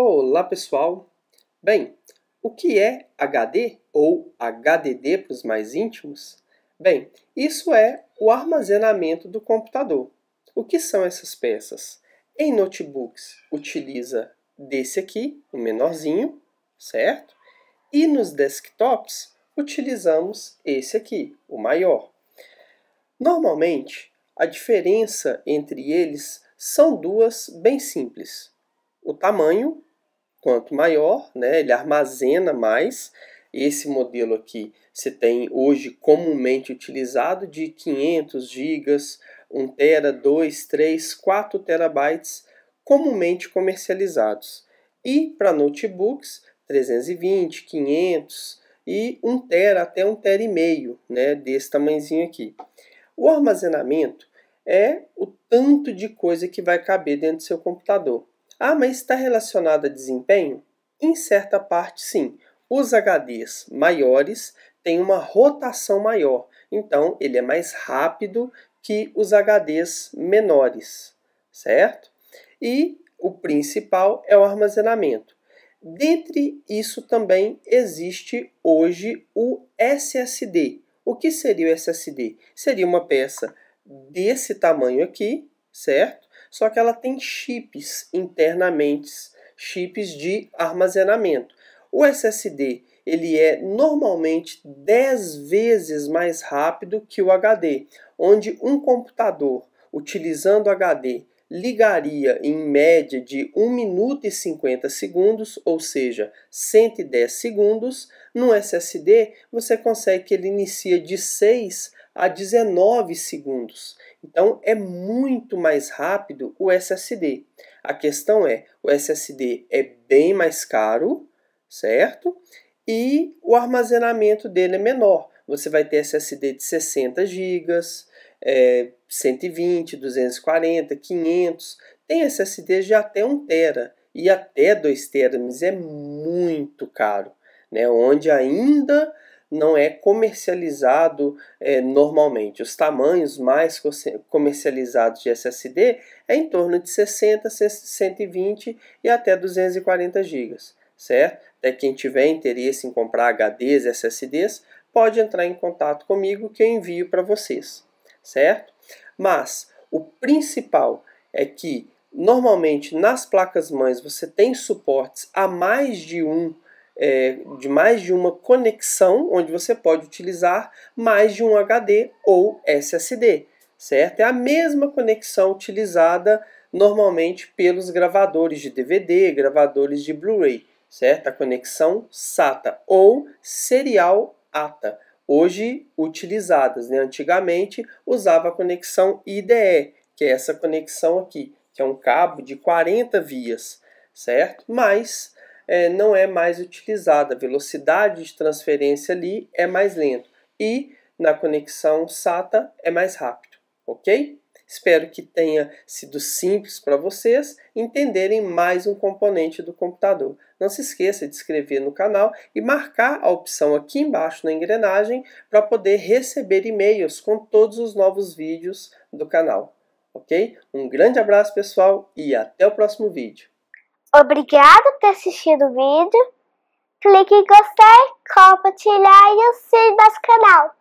Olá pessoal! Bem, o que é HD ou HDD para os mais íntimos? Bem, isso é o armazenamento do computador. O que são essas peças? Em notebooks utiliza desse aqui, o menorzinho, certo? E nos desktops utilizamos esse aqui, o maior. Normalmente, a diferença entre eles são duas bem simples: o tamanho quanto maior, né? ele armazena mais. Esse modelo aqui se tem hoje comumente utilizado de 500 GB, 1 tera, 2, 3, 4 terabytes comumente comercializados. E para notebooks, 320, 500 e 1 tera até 1 tera e meio, né, desse tamanhozinho aqui. O armazenamento é o tanto de coisa que vai caber dentro do seu computador. Ah, mas está relacionado a desempenho? Em certa parte, sim. Os HDs maiores têm uma rotação maior, então ele é mais rápido que os HDs menores, certo? E o principal é o armazenamento. Dentre isso também existe hoje o SSD. O que seria o SSD? Seria uma peça desse tamanho aqui, certo? só que ela tem chips internamente, chips de armazenamento. O SSD ele é normalmente 10 vezes mais rápido que o HD, onde um computador utilizando HD ligaria em média de 1 minuto e 50 segundos, ou seja, 110 segundos. No SSD, você consegue que ele inicie de 6 a 19 segundos. Então é muito mais rápido o SSD. A questão é, o SSD é bem mais caro, certo? E o armazenamento dele é menor. Você vai ter SSD de 60 GB, é, 120, 240, 500. Tem SSD de até 1 tera e até 2 tera, mas é muito caro, né? Onde ainda não é comercializado é, normalmente. Os tamanhos mais comercializados de SSD é em torno de 60, 120 e até 240 GB, certo? Até quem tiver interesse em comprar HDs, SSDs, pode entrar em contato comigo que eu envio para vocês, certo? Mas o principal é que normalmente nas placas mães você tem suportes a mais de um é, de mais de uma conexão, onde você pode utilizar mais de um HD ou SSD, certo? É a mesma conexão utilizada normalmente pelos gravadores de DVD, gravadores de Blu-ray, certo? A conexão SATA ou serial ATA, hoje utilizadas, né? Antigamente usava a conexão IDE, que é essa conexão aqui, que é um cabo de 40 vias, certo? Mas é, não é mais utilizada, a velocidade de transferência ali é mais lento e na conexão SATA é mais rápido, ok? Espero que tenha sido simples para vocês entenderem mais um componente do computador. Não se esqueça de inscrever no canal e marcar a opção aqui embaixo na engrenagem para poder receber e-mails com todos os novos vídeos do canal. Ok? Um grande abraço pessoal e até o próximo vídeo. Obrigada por ter assistido o vídeo. Clique em gostei, compartilhar e se no nosso canal.